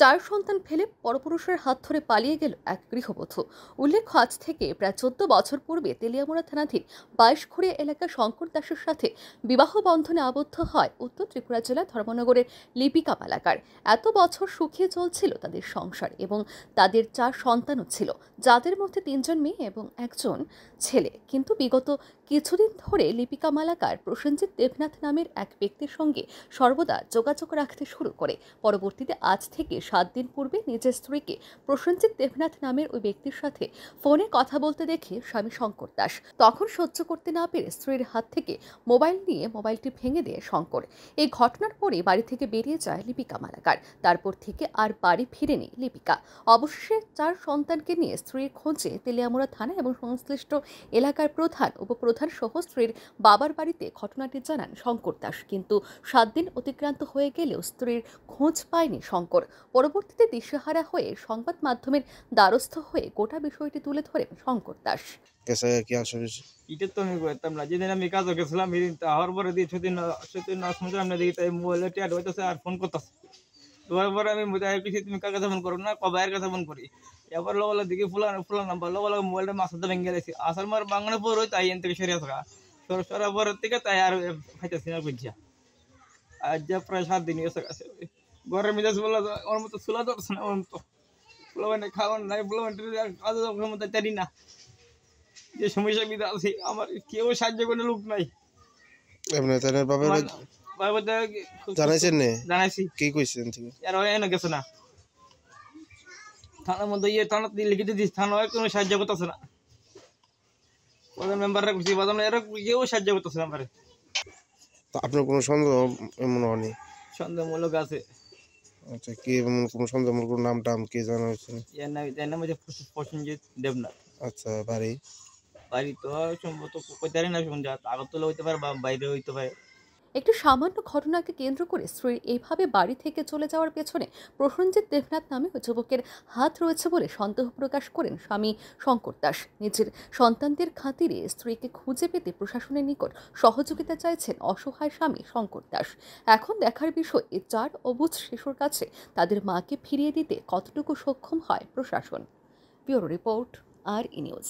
চার সন্তান ফেলে পরপুরুষের হাত ধরে পালিয়ে গেল এক গৃহবধূ উল্লেখ্য আজ থেকে প্রায় চোদ্দ বছর পূর্বে তেলিয়ামোড়া থানাধীন বাইশখুড়িয়া এলাকার শঙ্কর দাসের সাথে বিবাহ বন্ধনে আবদ্ধ হয় উত্তর ত্রিপুরা জেলা ধর্মনগরের লিপিকা পালাকার এত বছর সুখে চলছিল তাদের সংসার এবং তাদের চার সন্তানও ছিল যাদের মধ্যে তিনজন মেয়ে এবং একজন ছেলে কিন্তু বিগত কিছুদিন ধরে লিপিকা মালাকার প্রসেনজিৎ দেবনাথ নামের এক ব্যক্তির সঙ্গে সর্বদা যোগাযোগ রাখতে শুরু করে পরবর্তীতে আজ থেকে সাত দিন পূর্বে নিজের স্ত্রীকে প্রসেনজিৎ দেবনাথ নামের ওই ব্যক্তির সাথে ফোনে কথা বলতে দেখে স্বামী শঙ্কর দাস তখন সহ্য করতে না পেরে স্ত্রীর হাত থেকে মোবাইল নিয়ে মোবাইলটি ভেঙে দেয় শঙ্কর এই ঘটনার পরে বাড়ি থেকে বেরিয়ে যায় লিপিকা মালাকার তারপর থেকে আর বাড়ি ফিরেনি লিপিকা অবশেষে চার সন্তানকে নিয়ে স্ত্রীর খোঁজে তেলিয়ামুড়া থানা এবং সংশ্লিষ্ট এলাকার প্রধান উপপ্রধান সহ স্ত্রীর বাবার বাড়িতে ঘটনাটি জানান শঙ্কর দাস কিন্তু সাত দিন অতিক্রান্ত হয়ে গেলেও স্ত্রীর খোঁজ পায়নি শঙ্কর পরবর্তীতে দিশেহারা হয়ে সংবাদ মাধ্যমের দ্বারস্থ হয়ে গোটা বিষয়টি তুলে ধরেন শঙ্কর দাস আমি না যেদিন আমি কাজও গেছিলাম হওয়ার দিয়ে আর ফোন তুমি ফোন করো না কাছে ফোন করি এবার দেখি নাম্বার মোবাইলটা বাংলা তাই থেকে থাকা পরের থেকে তাই আর আজ প্রায় সাত দিন ঘরের মেজাজ বললো ওর মতো না ওর মতো কেউ সাহায্য না থানার ইয়ে থানা থানা কোনো সাহায্য না কেউ সাহায্য করতেছে না আপনার কোনো সন্দেহ মনে হয়নি সন্দেহমূলক আছে আচ্ছা কে এমন কোনো সন্দেহমূলক নাম টাম কে জানা হয়েছে এর নাম এর নাম হচ্ছে ফুসুস প্রসেনজিৎ দেবনাথ আচ্ছা বাড়ি বাড়ি তো সম্ভবত কোথায় না সম্ভবত আগরতলা হইতে পারে বা বাইরে হইতে পারে একটি সামান্য ঘটনাকে কেন্দ্র করে স্ত্রীর এভাবে বাড়ি থেকে চলে যাওয়ার পেছনে প্রসঞ্জিৎ দেবনাথ নামে যুবকের হাত রয়েছে বলে সন্দেহ প্রকাশ করেন স্বামী শঙ্কর দাস নিজের সন্তানদের খাতিরে স্ত্রীকে খুঁজে পেতে প্রশাসনের নিকট সহযোগিতা চাইছেন অসহায় স্বামী শঙ্কর দাস এখন দেখার বিষয় এ চার অবুজ শিশুর কাছে তাদের মাকে ফিরিয়ে দিতে কতটুকু সক্ষম হয় প্রশাসন ব্যুরো রিপোর্ট আর ই নিউজ